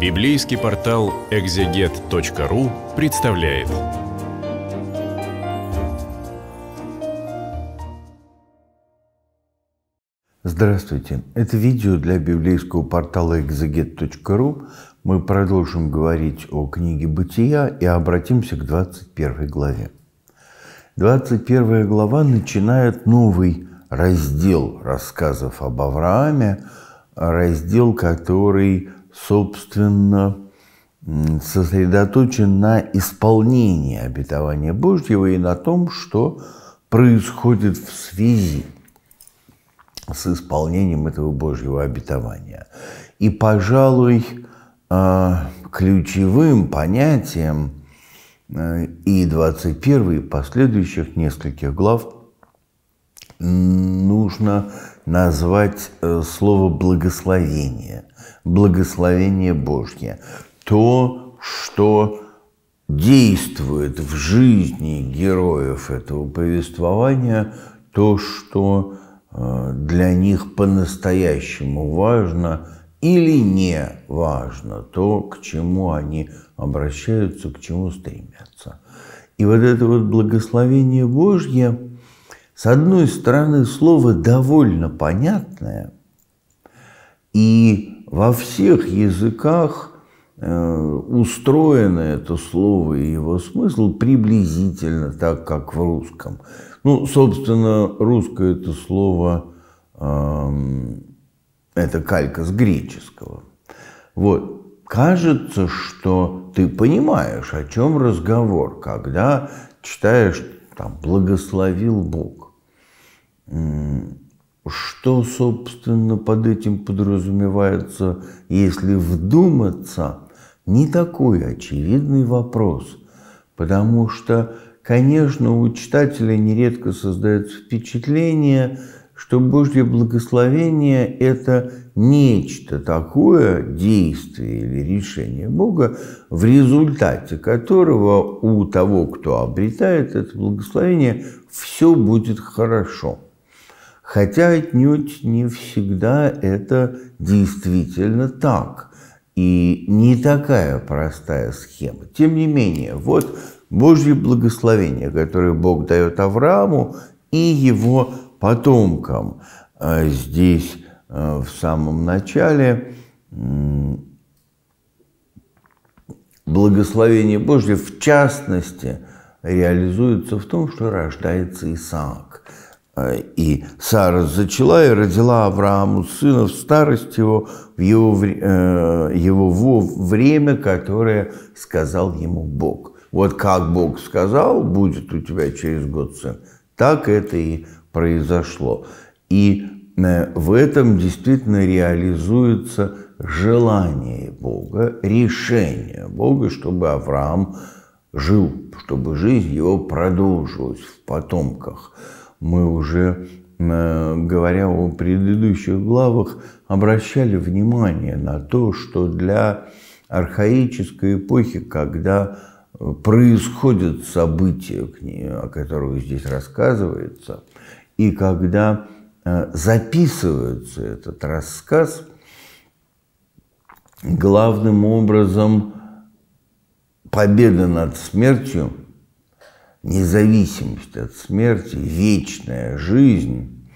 Библейский портал экзегет.ру представляет. Здравствуйте! Это видео для библейского портала экзегет.ру. Мы продолжим говорить о книге «Бытия» и обратимся к 21 главе. 21 глава начинает новый раздел рассказов об Аврааме, раздел, который собственно, сосредоточен на исполнении обетования Божьего и на том, что происходит в связи с исполнением этого Божьего обетования. И, пожалуй, а, ключевым понятием э, и 21 и последующих нескольких глав нужно назвать э, слово благословение, благословение Божье, то, что действует в жизни героев этого повествования, то, что э, для них по-настоящему важно или не важно, то, к чему они обращаются, к чему стремятся. И вот это вот благословение Божье – с одной стороны, слово довольно понятное, и во всех языках э, устроено это слово и его смысл приблизительно так, как в русском. Ну, собственно, русское это слово эм, это калька с греческого. Вот. Кажется, что ты понимаешь, о чем разговор, когда читаешь там «благословил Бог». Что, собственно, под этим подразумевается, если вдуматься, не такой очевидный вопрос, потому что, конечно, у читателя нередко создается впечатление, что Божье благословение – это нечто такое действие или решение Бога, в результате которого у того, кто обретает это благословение, все будет хорошо. Хотя отнюдь не всегда это действительно так. И не такая простая схема. Тем не менее, вот Божье благословение, которое Бог дает Аврааму и его потомкам. А здесь э, в самом начале благословение Божье в частности реализуется в том, что рождается Исаак – Э, и Сара зачала и родила Аврааму сына в старость его, в его, э, его во время, которое сказал ему Бог. Вот как Бог сказал, будет у тебя через год сын, так это и произошло. И э, в этом действительно реализуется желание Бога, решение Бога, чтобы Авраам жил, чтобы жизнь его продолжилась в потомках мы уже, э, говоря о предыдущих главах, обращали внимание на то, что для архаической эпохи, когда э, происходят события, о которых здесь рассказывается, и когда э, записывается этот рассказ, главным образом победа над смертью – независимость от смерти, вечная жизнь,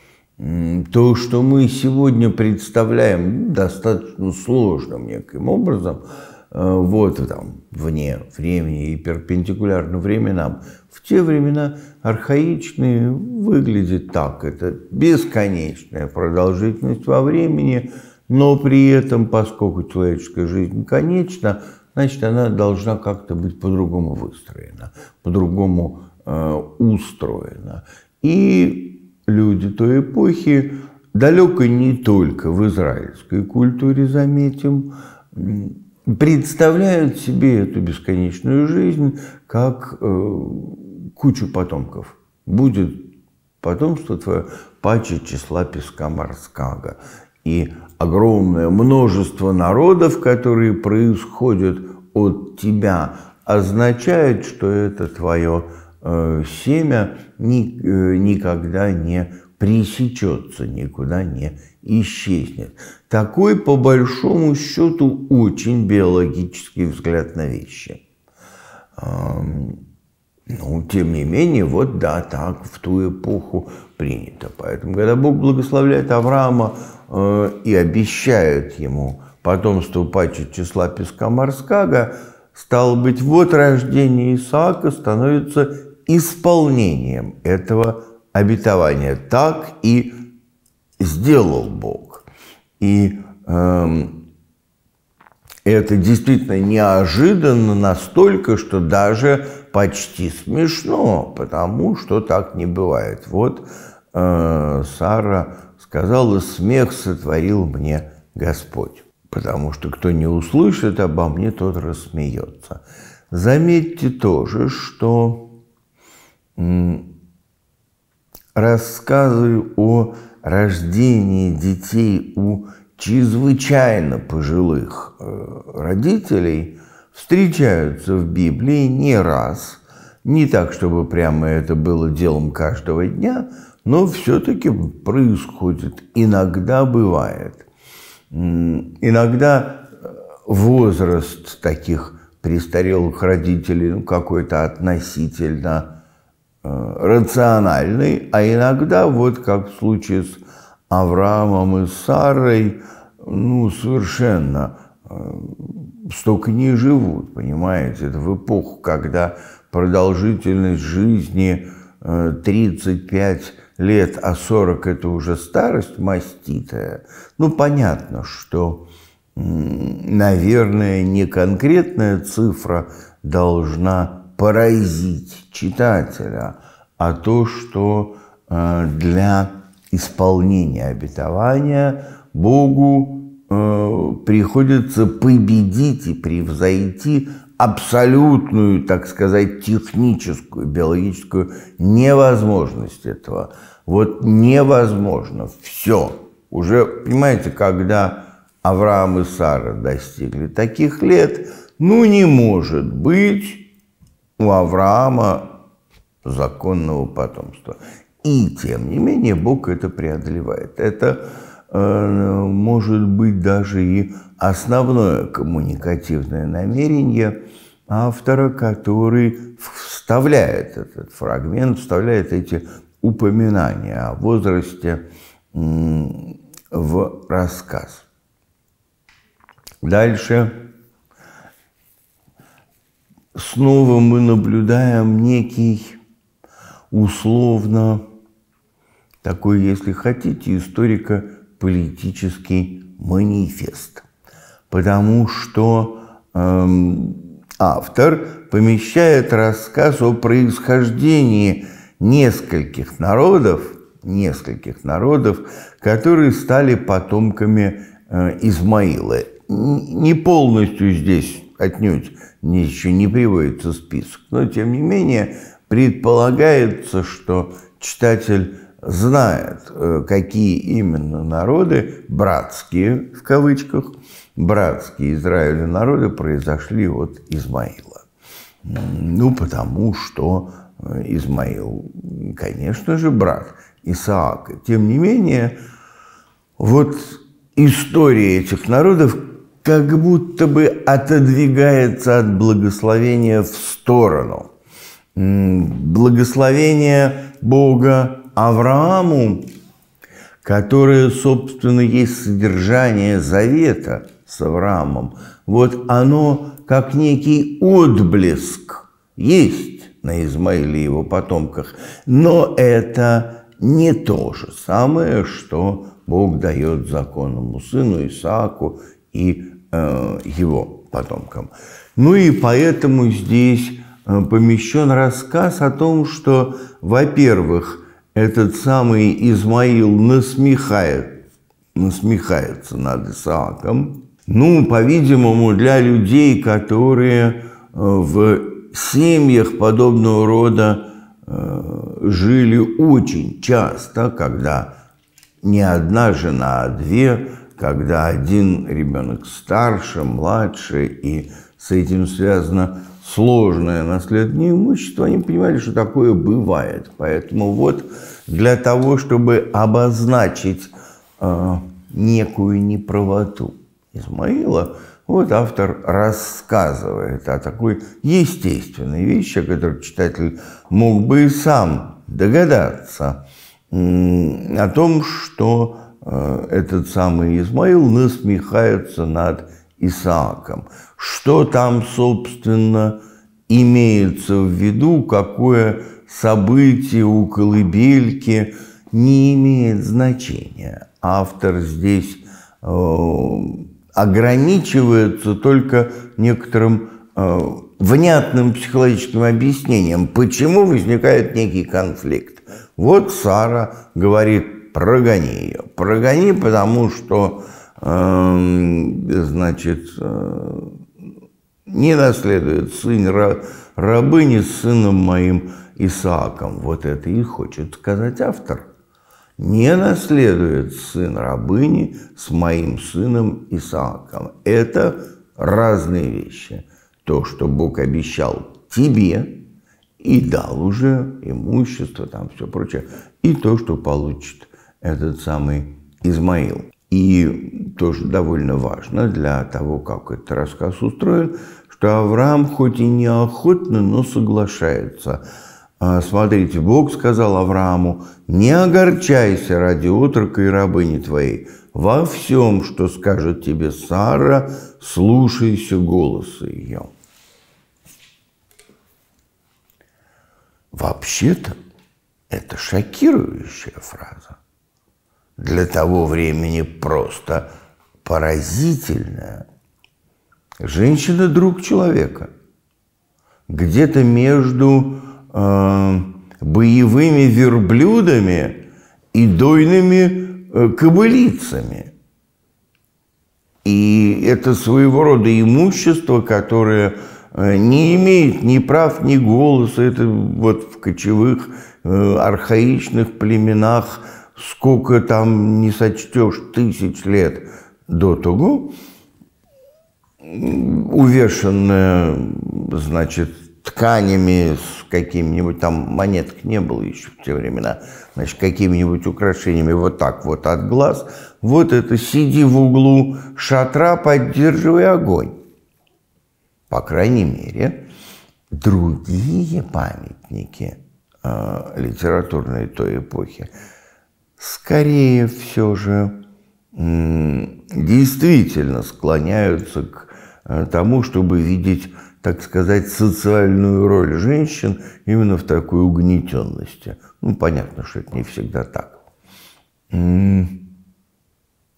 то, что мы сегодня представляем ну, достаточно сложным неким образом, э, вот там, вне времени и перпендикулярно временам. В те времена архаичные выглядит так. Это бесконечная продолжительность во времени, но при этом, поскольку человеческая жизнь конечна, значит, она должна как-то быть по-другому выстроена, по-другому э, устроена. И люди той эпохи, далеко не только в израильской культуре, заметим, представляют себе эту бесконечную жизнь как э, кучу потомков. Будет потомство твое паче числа песка морского и огромное множество народов, которые происходят от тебя, означает, что это твое э, семя ни, э, никогда не пресечется, никуда не исчезнет. Такой, по большому счету, очень биологический взгляд на вещи. Эм, ну, тем не менее, вот да, так в ту эпоху принято. Поэтому, когда Бог благословляет Авраама э, и обещает ему – потомство пачи числа Пескоморскаго, стало быть, вот рождение Исаака становится исполнением этого обетования. Так и сделал Бог. И эм, это действительно неожиданно настолько, что даже почти смешно, потому что так не бывает. Вот э, Сара сказала, смех сотворил мне Господь потому что кто не услышит обо мне, тот рассмеется. Заметьте тоже, что рассказы о рождении детей у чрезвычайно пожилых э, родителей встречаются в Библии не раз, не так, чтобы прямо это было делом каждого дня, но все-таки происходит, иногда бывает. Иногда э, возраст таких престарелых родителей ну, какой-то относительно э, рациональный, а иногда, вот как в случае с Авраамом и Сарой, ну, совершенно э, столько не живут, понимаете, это в эпоху, когда продолжительность жизни э, 35 лет, а 40 – это уже старость маститая, ну, понятно, что, наверное, не конкретная цифра должна поразить читателя, а то, что э, для исполнения обетования Богу Э, приходится победить и превзойти абсолютную, так сказать, техническую, биологическую невозможность этого. Вот невозможно. Все. Уже, понимаете, когда Авраам и Сара достигли таких лет, ну не может быть у Авраама законного потомства. И тем не менее Бог это преодолевает. Это Э, может быть даже и основное коммуникативное намерение автора, который вставляет этот фрагмент, вставляет эти упоминания о возрасте в рассказ. Дальше снова мы наблюдаем некий условно такой, если хотите, историка политический манифест, потому что эм, автор помещает рассказ о происхождении нескольких народов, нескольких народов, которые стали потомками э, Измаила. Не полностью здесь отнюдь еще не приводится список, но тем не менее предполагается, что читатель знает, э, какие именно народы, братские в кавычках, братские Израиля народы произошли от Измаила. Ну, потому что э, Измаил, конечно же, брат Исаака. Тем не менее, вот история этих народов как будто бы отодвигается от благословения в сторону. Благословение Бога Аврааму, которое, собственно, есть содержание завета с Авраамом, вот оно как некий отблеск есть на Измаиле и его потомках, но это не то же самое, что Бог дает законному сыну Исааку и э, его потомкам. Ну и поэтому здесь э, помещен рассказ о том, что, во-первых, этот самый Измаил насмехает, насмехается над Исааком. Ну, по-видимому, для людей, которые э, в семьях подобного рода э, жили очень часто, когда не одна жена, а две, когда один ребенок старше, младше, и с этим связано сложное наследное имущество, они понимали, что такое бывает. Поэтому вот для того, чтобы обозначить э, некую неправоту Измаила, вот автор рассказывает о такой естественной вещи, о которой читатель мог бы и сам догадаться, о том, что э, этот самый Измаил насмехается над Исааком. Что там, собственно, имеется в виду, какое событие у колыбельки не имеет значения. Автор здесь э, ограничивается только некоторым э, внятным психологическим объяснением, почему возникает некий конфликт. Вот Сара говорит, прогони ее. Прогони, потому что Эм, значит, э, не наследует сын рабыни с сыном моим Исааком. Вот это и хочет сказать автор. Не наследует сын рабыни с моим сыном Исааком. Это разные вещи. То, что Бог обещал тебе, и дал уже имущество, там все прочее, и то, что получит этот самый Измаил. И тоже довольно важно для того, как этот рассказ устроен, что Авраам хоть и неохотно, но соглашается. «А, смотрите, Бог сказал Аврааму, не огорчайся ради отрока и рабыни твоей. Во всем, что скажет тебе Сара, слушайся голоса ее. Вообще-то это шокирующая фраза для того времени просто поразительная. Женщина – друг человека. Где-то между э, боевыми верблюдами и дойными э, кобылицами. И это своего рода имущество, которое э, не имеет ни прав, ни голоса. Это вот в кочевых, э, архаичных племенах – сколько там не сочтешь тысяч лет до того, увешанная, значит, тканями с какими-нибудь, там монеток не было еще в те времена, значит, какими-нибудь украшениями вот так вот от глаз. Вот это сиди в углу шатра, поддерживай огонь. По крайней мере, другие памятники э, литературной той эпохи – скорее все же действительно склоняются к э, тому, чтобы видеть, так сказать, социальную роль женщин именно в такой угнетенности. Ну, понятно, что это не всегда так.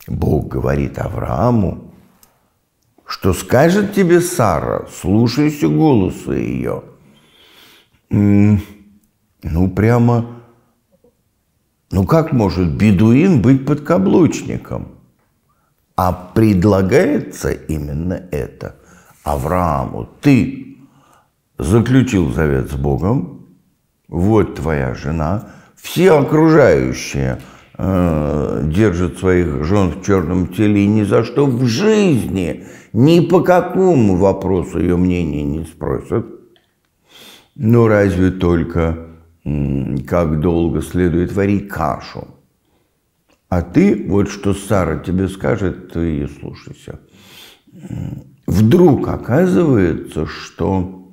Бог говорит Аврааму, что скажет тебе Сара, слушайся голоса ее. Ну, прямо ну как может бедуин быть подкаблучником? А предлагается именно это. Аврааму, ты заключил завет с Богом, вот твоя жена, все окружающие э, держат своих жен в черном теле и ни за что в жизни, ни по какому вопросу ее мнение не спросят. Ну разве только как долго следует варить кашу. А ты, вот что Сара тебе скажет, ты ее слушайся. Вдруг оказывается, что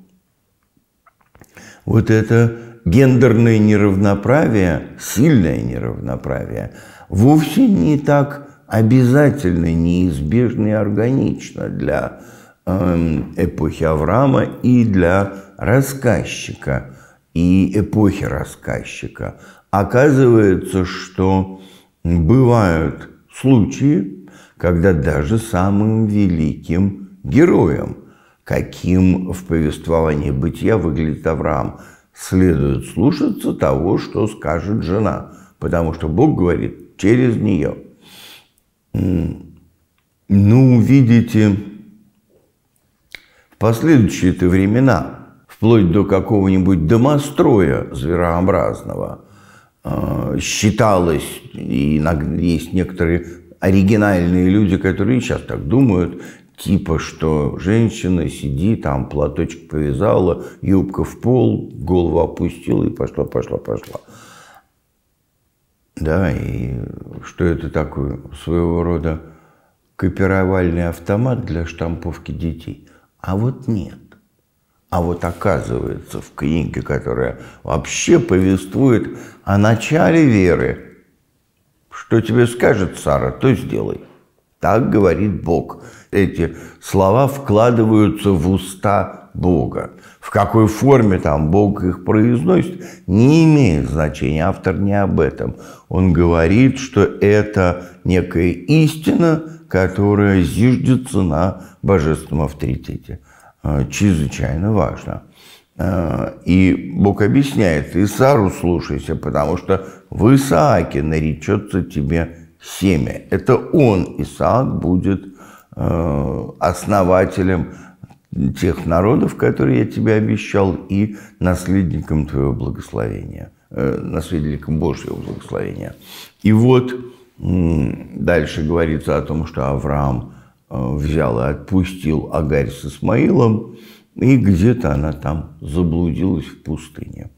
вот это гендерное неравноправие, сильное неравноправие, вовсе не так обязательно, неизбежно и органично для эм, эпохи Авраама и для рассказчика – и эпохи рассказчика. Оказывается, что бывают случаи, когда даже самым великим героем, каким в повествовании бытия выглядит Авраам, следует слушаться того, что скажет жена, потому что Бог говорит через нее. Ну, видите, в последующие-то времена – вплоть до какого-нибудь домостроя зверообразного, э, считалось, и есть некоторые оригинальные люди, которые сейчас так думают, типа, что женщина сидит там платочек повязала, юбка в пол, голову опустила и пошла, пошла, пошла. Да, и что это такое? Своего рода копировальный автомат для штамповки детей. А вот нет. А вот оказывается в книге, которая вообще повествует о начале веры, что тебе скажет Сара, то сделай. Так говорит Бог. Эти слова вкладываются в уста Бога. В какой форме там Бог их произносит, не имеет значения. Автор не об этом. Он говорит, что это некая истина, которая зиждется на божественном авторитете. Э, чрезвычайно важно. Э, и Бог объясняет, и Сару слушайся, потому что в Исааке наречется тебе семя. Это он, Исаак, будет э, основателем тех народов, которые я тебе обещал, и наследником твоего благословения, наследником Божьего благословения. И вот дальше говорится о том, что Авраам – Э, взял и отпустил Агарь с Исмаилом, и где-то она там заблудилась в пустыне.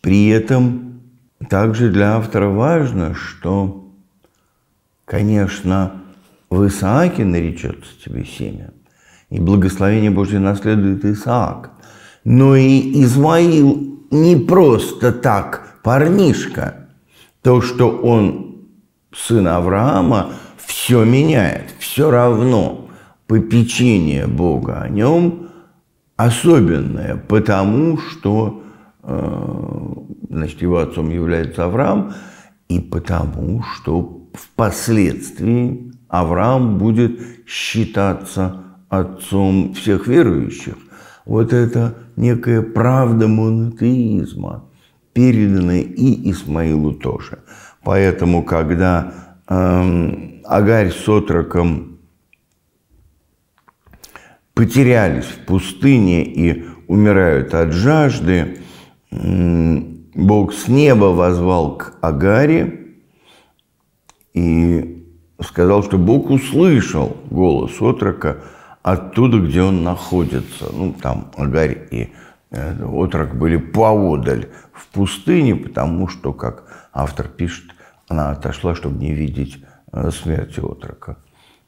При этом также для автора важно, что, конечно, в Исааке наречется тебе семя, и благословение Божье наследует Исаак. Но и Измаил не просто так парнишка. То, что он сына Авраама, все меняет, все равно попечение Бога о нем особенное, потому что э, значит, его отцом является Авраам, и потому что впоследствии Авраам будет считаться отцом всех верующих. Вот это некая правда монотеизма, переданная и Исмаилу тоже. Поэтому, когда эм, Агарь с отроком потерялись в пустыне и умирают от жажды, эм, Бог с неба возвал к Агаре и сказал, что Бог услышал голос отрока оттуда, где он находится. Ну, там Агарь и Э, отрок были поодаль в пустыне, потому что, как автор пишет, она отошла, чтобы не видеть э, смерти отрока.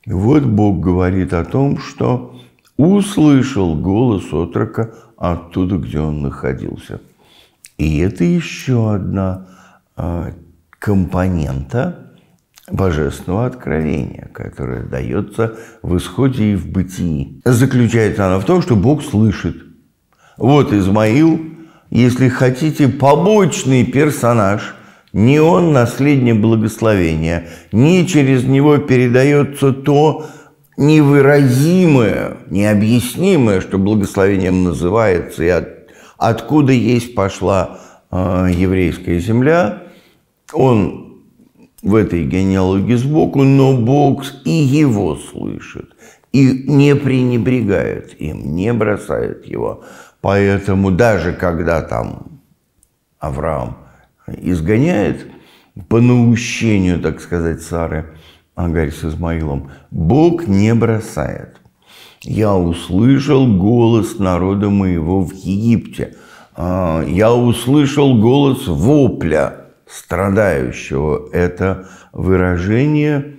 вот Бог говорит о том, что услышал голос отрока оттуда, где он находился. И это еще одна э, компонента божественного откровения, которое дается в исходе и в бытии. Заключается она в том, что Бог слышит – вот Измаил, если хотите, побочный персонаж. Не он наследник благословения, не через него передается то невыразимое, необъяснимое, что благословением называется, и от, откуда есть пошла э, еврейская земля. Он в этой генеалогии сбоку, но Бог и его слышит, и не пренебрегает им, не бросает его. Поэтому даже когда там Авраам изгоняет по наущению, так сказать, Сары Агарь с Измаилом, Бог не бросает. «Я услышал голос народа моего в Египте. А, я услышал голос вопля страдающего». Это выражение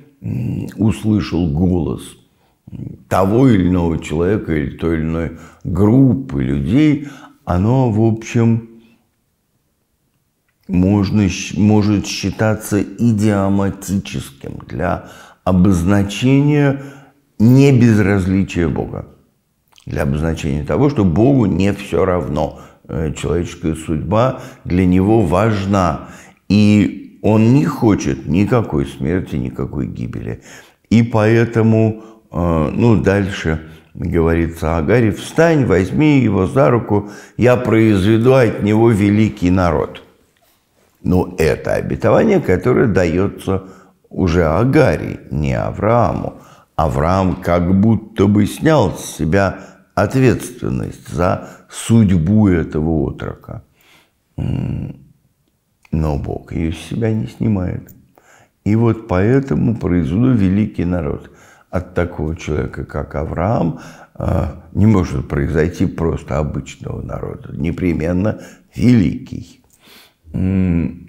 «услышал голос» того или иного человека или той или иной группы людей, оно, в общем, можно, может считаться идиоматическим для обозначения небезразличия Бога. Для обозначения того, что Богу не все равно. Э, человеческая судьба для него важна. И он не хочет никакой смерти, никакой гибели. И поэтому а, ну, дальше говорится Агаре, встань, возьми его за руку, я произведу от него великий народ. Но ну, это обетование, которое дается уже Агаре, не Аврааму. Авраам как будто бы снял с себя ответственность за судьбу этого отрока. Но Бог ее с себя не снимает. И вот поэтому произведу великий народ от такого человека, как Авраам, а, не может произойти просто обычного народа. Непременно великий. Ну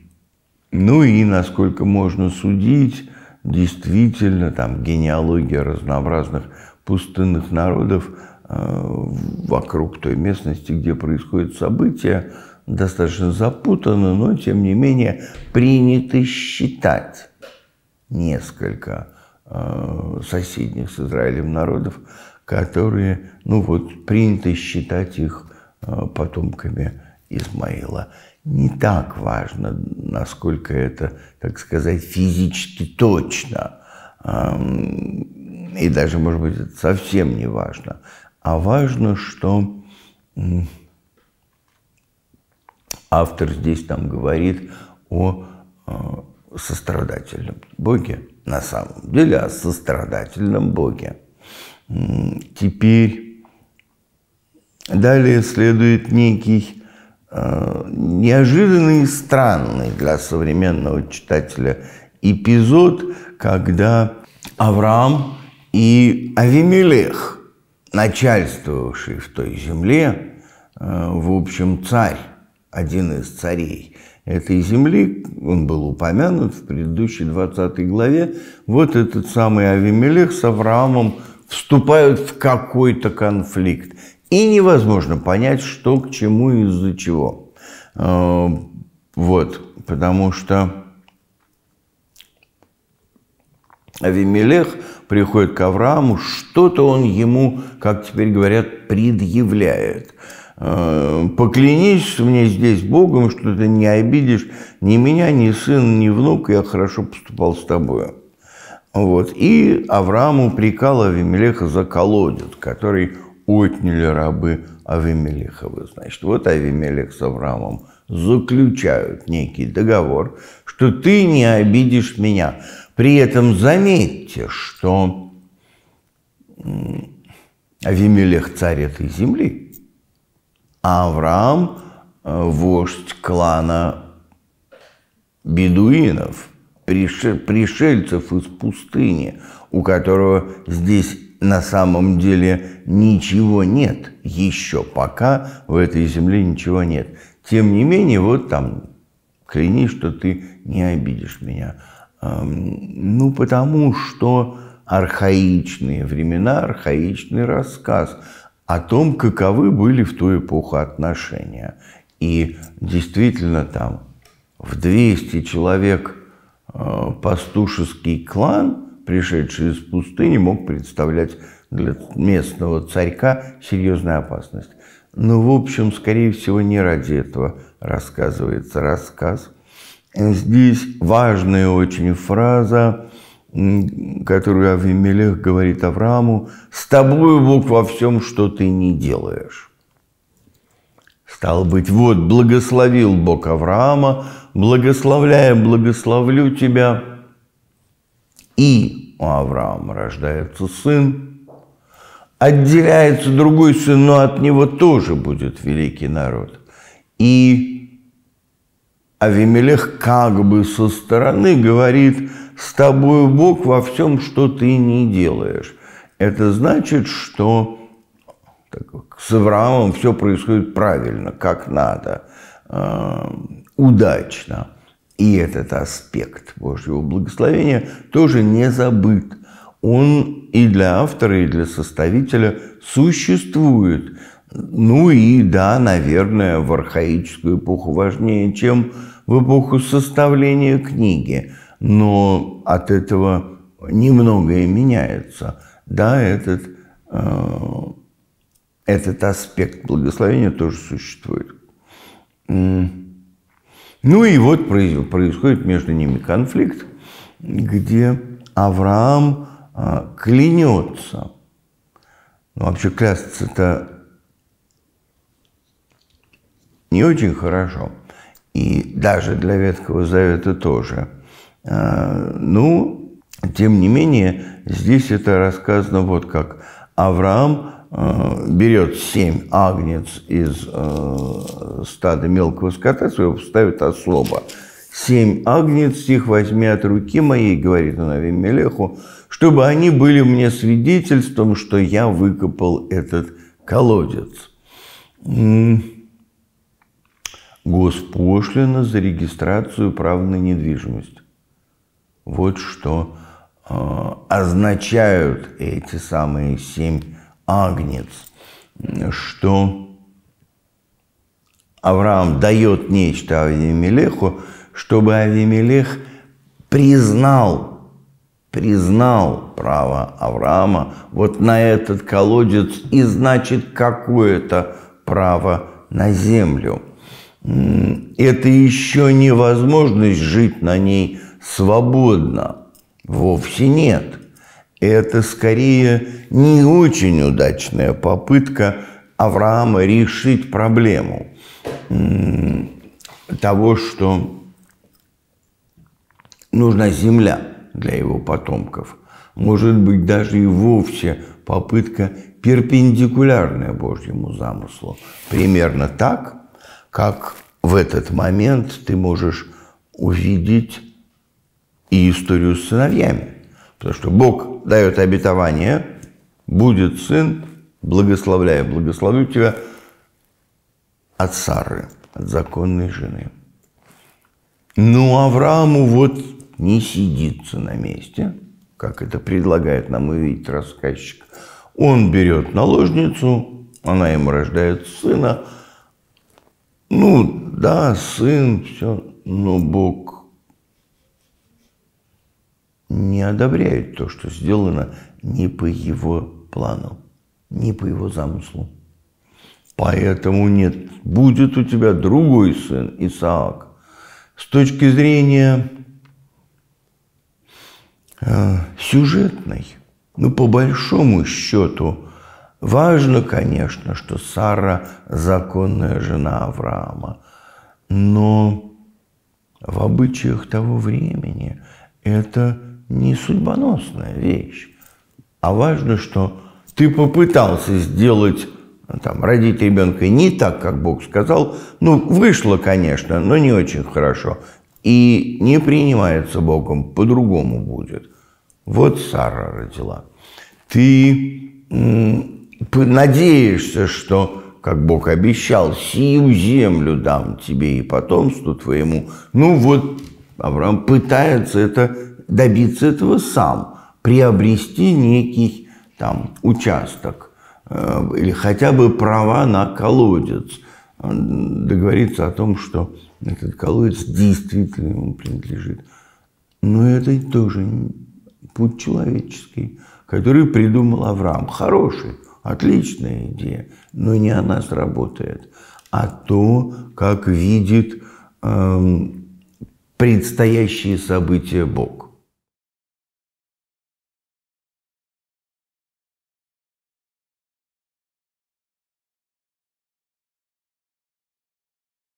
и, насколько можно судить, действительно, там генеалогия разнообразных пустынных народов а, вокруг той местности, где происходят события, достаточно запутана, но, тем не менее, принято считать несколько – Э, соседних с Израилем народов, которые, ну вот, принято считать их э, потомками Измаила. Не так важно, насколько это, так сказать, физически точно. Эм, и даже, может быть, это совсем не важно. А важно, что автор здесь там говорит о э, сострадательном Боге, на самом деле о сострадательном Боге. Теперь далее следует некий э, неожиданный и странный для современного читателя эпизод, когда Авраам и Авимелех, начальствовавший в той земле, э, в общем, царь, один из царей – этой земли, он был упомянут в предыдущей 20 главе, вот этот самый Авимелех с Авраамом вступают в какой-то конфликт. И невозможно понять, что к чему и из-за чего. Э, вот, потому что Авимелех приходит к Аврааму, что-то он ему, как теперь говорят, предъявляет – Э, поклянись мне здесь Богом, что ты не обидишь ни меня, ни сына, ни внука, я хорошо поступал с тобой, Вот. И Авраам упрекал Авимелеха за колодец, который отняли рабы Авимелеховы. Значит, вот Авимелех с Авраамом заключают некий договор, что ты не обидишь меня. При этом заметьте, что Авимелех царь этой земли – Авраам э, – вождь клана бедуинов, пришельцев из пустыни, у которого здесь на самом деле ничего нет, еще пока в этой земле ничего нет. Тем не менее, вот там, клянись, что ты не обидишь меня. Ну, потому что архаичные времена, архаичный рассказ – о том, каковы были в ту эпоху отношения. И действительно там в 200 человек э, пастушеский клан, пришедший из пустыни, мог представлять для местного царька серьезную опасность. Но, ну, в общем, скорее всего, не ради этого рассказывается рассказ. Здесь важная очень фраза которую Авимелех говорит Аврааму, «С тобою Бог во всем, что ты не делаешь». Стало быть, вот, благословил Бог Авраама, благословляя, благословлю тебя. И у Авраама рождается сын, отделяется другой сын, но от него тоже будет великий народ. И Авимелех как бы со стороны говорит – с тобой Бог во всем, что ты не делаешь. Это значит, что так, с Авраамом все происходит правильно, как надо, э, удачно. И этот аспект Божьего благословения тоже не забыт. Он и для автора, и для составителя существует. Ну и да, наверное, в архаическую эпоху важнее, чем в эпоху составления книги – но от этого немногое меняется. Да, этот, э, этот аспект благословения тоже существует. Ну и вот происходит между ними конфликт, где Авраам э, клянется. Ну, вообще клясться-то не очень хорошо. И даже для Ветхого Завета тоже – а, ну, тем не менее, здесь это рассказано вот как. Авраам а, берет семь агнец из а, стада мелкого скота своего, ставит особо. «Семь агнец их возьми от руки моей, — говорит он Авимелеху, — чтобы они были мне свидетельством, что я выкопал этот колодец». Госпошлина за регистрацию прав на недвижимость. Вот что э, означают эти самые семь агнец, что Авраам дает нечто Авимелеху, чтобы Авимелех признал, признал право Авраама вот на этот колодец и значит какое-то право на землю. Это еще невозможность жить на ней свободно. Вовсе нет. Это скорее не очень удачная попытка Авраама решить проблему того, что нужна земля для его потомков. Может быть, даже и вовсе попытка перпендикулярная Божьему замыслу. Примерно так, как в этот момент ты можешь увидеть и историю с сыновьями. Потому что Бог дает обетование, будет сын, благословляя, благословлю тебя от Сары, от законной жены. Но ну, Аврааму вот не сидится на месте, как это предлагает нам увидеть рассказчик. Он берет наложницу, она ему рождает сына. Ну, да, сын, все, но Бог не одобряет то, что сделано не по его плану, не по его замыслу. Поэтому нет, будет у тебя другой сын, Исаак. С точки зрения э, сюжетной, ну, по большому счету, важно, конечно, что Сара – законная жена Авраама, но в обычаях того времени это – не судьбоносная вещь, а важно, что ты попытался сделать, ну, там, родить ребенка не так, как Бог сказал. Ну, вышло, конечно, но не очень хорошо. И не принимается Богом, по-другому будет. Вот Сара родила. Ты надеешься, что, как Бог обещал, сию землю дам тебе и потомству твоему. Ну вот Авраам пытается это добиться этого сам, приобрести некий там участок э, или хотя бы права на колодец, договориться о том, что этот колодец действительно ему принадлежит. Но это тоже путь человеческий, который придумал Авраам. Хороший, отличная идея, но не она сработает, а то, как видит э, предстоящие события Бог.